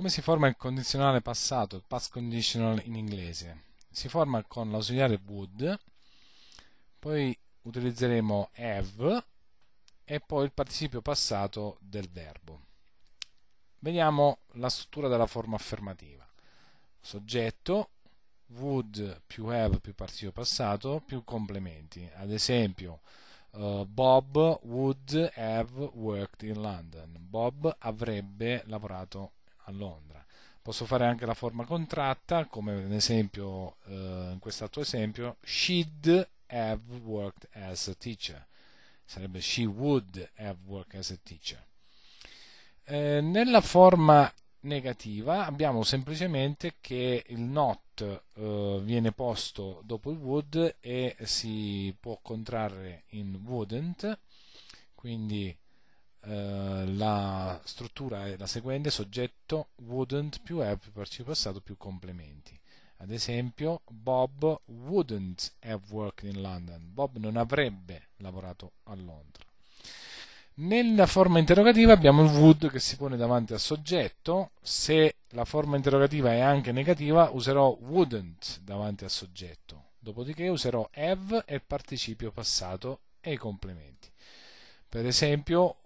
Come si forma il condizionale passato, il past conditional in inglese? Si forma con l'ausiliare would, poi utilizzeremo have e poi il participio passato del verbo. Vediamo la struttura della forma affermativa. Soggetto, would più have più participio passato più complementi. Ad esempio, uh, Bob would have worked in London. Bob avrebbe lavorato in London. Londra. Posso fare anche la forma contratta, come ad esempio, eh, in altro esempio, she'd have worked as a teacher. Sarebbe she would have worked as a teacher. Eh, nella forma negativa abbiamo semplicemente che il not eh, viene posto dopo il would e si può contrarre in wouldn't, quindi eh, la struttura è la seguente, soggetto wouldn't più have più passato più complementi. Ad esempio, Bob wouldn't have worked in London. Bob non avrebbe lavorato a Londra. Nella forma interrogativa abbiamo il would che si pone davanti al soggetto. Se la forma interrogativa è anche negativa, userò wouldn't davanti al soggetto. Dopodiché userò have e il participio passato e i complementi. Per esempio,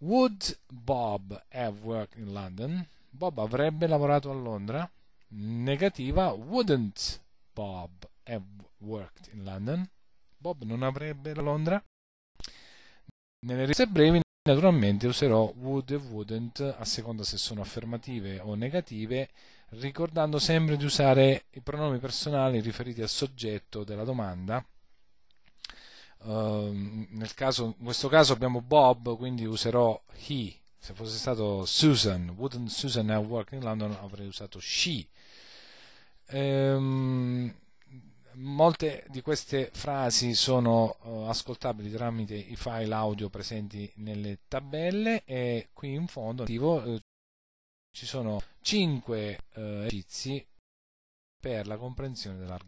Would Bob have worked in London? Bob avrebbe lavorato a Londra? Negativa. Wouldn't Bob have worked in London? Bob non avrebbe a Londra? Nelle riprese brevi naturalmente userò would e wouldn't a seconda se sono affermative o negative, ricordando sempre di usare i pronomi personali riferiti al soggetto della domanda. Uh, nel caso, in questo caso abbiamo Bob, quindi userò he. Se fosse stato Susan, wouldn't Susan have worked in London, avrei usato she. Ehm, molte di queste frasi sono uh, ascoltabili tramite i file audio presenti nelle tabelle e qui in fondo attivo, eh, ci sono 5 eh, esercizi per la comprensione dell'argomento.